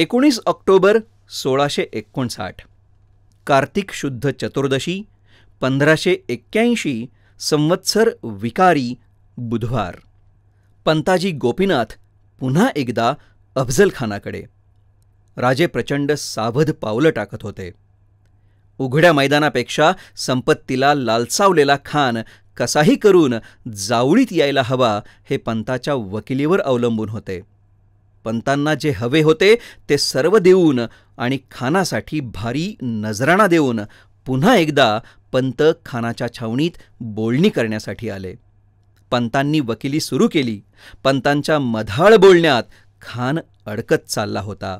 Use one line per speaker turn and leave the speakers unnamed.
एकोणीस ऑक्टोबर सोळाशे एकोणसाठ कार्तिक शुद्ध चतुर्दशी पंधराशे एक्क्याऐंशी संवत्सर विकारी बुधवार पंताजी गोपीनाथ पुन्हा एकदा अफजलखानाकडे राजे प्रचंड सावध पावलं टाकत होते उघड्या मैदानापेक्षा संपत्तीला लालसावलेला खान कसाही करून जावळीत यायला हवा हे पंताच्या वकिलीवर अवलंबून होते पंतांना जे हवे होते ते सर्व देऊन आणि खानासाठी भारी नजराणा देऊन पुन्हा एकदा पंत खानाच्या छावणीत बोलणी करण्यासाठी आले पंतांनी वकिली सुरू केली पंतांच्या मधाळ बोलण्यात खान अडकत चालला होता